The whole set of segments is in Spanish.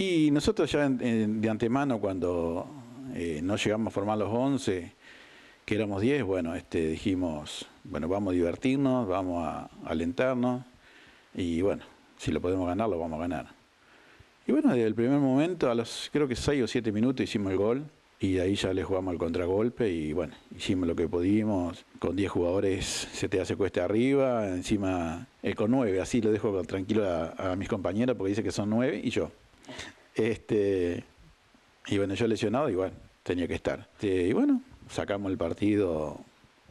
Y nosotros ya de antemano, cuando eh, no llegamos a formar los 11, que éramos 10, bueno, este, dijimos, bueno, vamos a divertirnos, vamos a, alentarnos y bueno, si lo podemos ganar, lo vamos a ganar. Y bueno, desde el primer momento, a los creo que 6 o 7 minutos hicimos el gol y de ahí ya le jugamos el contragolpe y bueno, hicimos lo que pudimos. Con 10 jugadores se te hace cuesta arriba, encima eh, con 9, así lo dejo tranquilo a, mis compañeros porque dice que son 9 y yo. Este, y bueno, yo lesionado igual tenía que estar. Este, y bueno, sacamos el partido.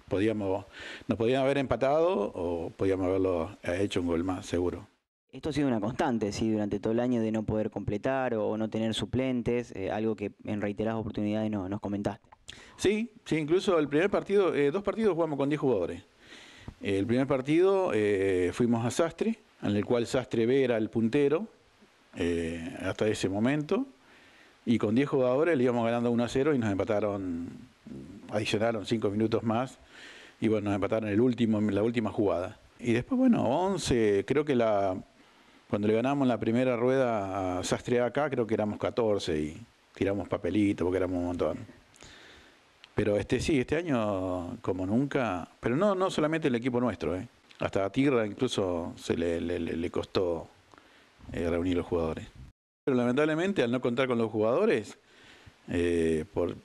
Podíamos, nos podían haber empatado o podíamos haberlo eh, hecho un gol más, seguro. Esto ha sido una constante, ¿sí? Durante todo el año de no poder completar o no tener suplentes, eh, algo que en reiteradas oportunidades no, nos comentaste. Sí, sí, incluso el primer partido, eh, dos partidos jugamos con 10 jugadores. El primer partido fuimos a Sastre, en el cual Sastre B era el puntero, eh, hasta ese momento. Y con 10 jugadores le íbamos ganando 1 a 0 y nos empataron, adicionaron 5 minutos más. Y bueno, nos empataron el último, la última jugada. Y después, bueno, 11, creo que la, cuando le ganamos la primera rueda a Sastre acá, creo que éramos 14 y tiramos papelito porque éramos un montón. Pero este sí, este año como nunca, pero no, no solamente el equipo nuestro, eh. hasta a Tigra incluso se le, le costó eh, reunir los jugadores. Pero lamentablemente al no contar con los jugadores, eh, por,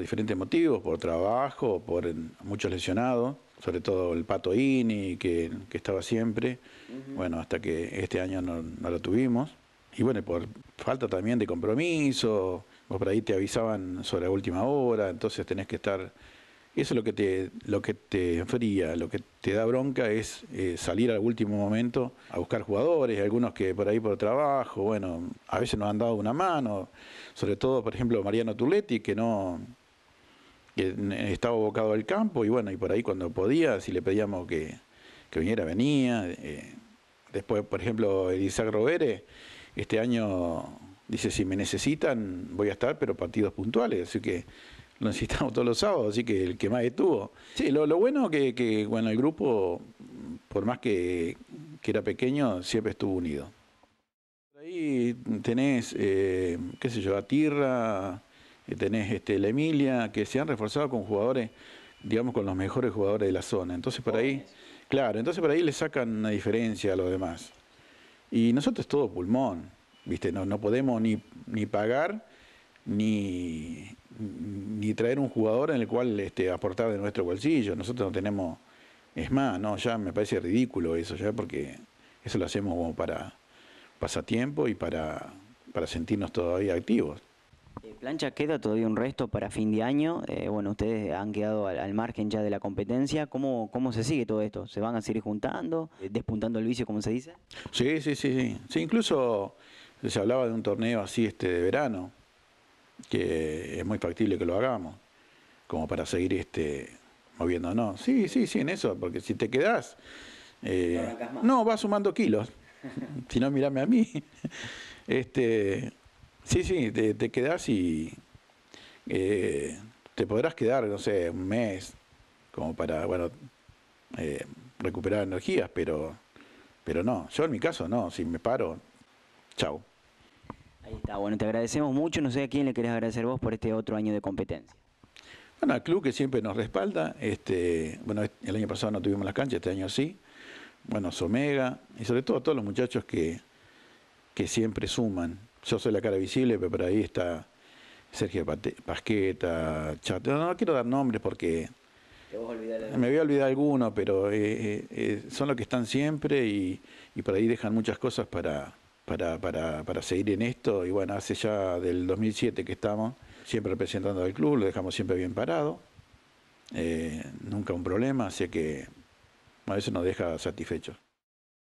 diferentes motivos, por trabajo, por muchos lesionados, sobre todo el Pato Ini, que, estaba siempre, bueno, hasta que este año no, no, lo tuvimos. Y bueno, por falta también de compromiso, vos por ahí te avisaban sobre la última hora, entonces tenés que estar eso es lo que te, lo que te enfría, lo que te da bronca es eh, salir al último momento a buscar jugadores, algunos que por ahí por trabajo, bueno, a veces nos han dado una mano, sobre todo, por ejemplo, Mariano Tuletti, que no estaba abocado al campo y bueno, y por ahí cuando podía, si le pedíamos que, viniera, venía. Eh, después, por ejemplo, Isaac Robere, este año dice, si me necesitan, voy a estar, pero partidos puntuales, así que lo necesitamos todos los sábados, así que el que más estuvo. Sí, lo, bueno que, que bueno, el grupo, por más que, era pequeño, siempre estuvo unido. Ahí tenés, eh, qué sé yo, a Tirra, eh, tenés este, la Emilia, que se han reforzado con jugadores, digamos, con los mejores jugadores de la zona. Entonces por ahí, claro, entonces por ahí le sacan una diferencia a los demás. Y nosotros todo pulmón, ¿viste? No, no podemos ni, ni pagar ni, ni traer un jugador en el cual este, aportar de nuestro bolsillo. Nosotros no tenemos. Es más, no, ya me parece ridículo eso, ya porque eso lo hacemos como para pasatiempo y para, para sentirnos todavía activos. Eh, plancha, queda todavía un resto para fin de año. Eh, bueno, ustedes han quedado al, margen ya de la competencia. ¿Cómo, ¿Cómo se sigue todo esto? ¿Se van a seguir juntando? Eh, ¿Despuntando el vicio, como se dice? Sí, sí, sí. Sí, incluso se hablaba de un torneo así este de verano que es muy factible que lo hagamos, como para seguir este, moviéndonos. Sí, sí, sí, en eso, porque si te quedás, eh, no, va vas sumando kilos. si no, mírame a mí. este, sí, sí, te, quedás y eh, te podrás quedar, no sé, un mes, como para, bueno, eh, recuperar energías, pero, pero no. Yo en mi caso no, si me paro, chao. Ahí está, bueno, te agradecemos mucho. No sé a quién le querés agradecer vos por este otro año de competencia. Bueno, al club que siempre nos respalda. Este, bueno, el año pasado no tuvimos las canchas, este año sí. Bueno, Somega y sobre todo a todos los muchachos que, que siempre suman. Yo soy la cara visible, pero por ahí está Sergio Pasqueta, Chato. No, quiero dar nombres porque me voy a olvidar alguno, pero eh, eh, eh, son los que están siempre y, y por ahí dejan muchas cosas para, para, para, para, seguir en esto. Y bueno, hace ya del 2007 que estamos siempre representando al club, lo dejamos siempre bien parado, eh, nunca un problema, así que a veces nos deja satisfechos.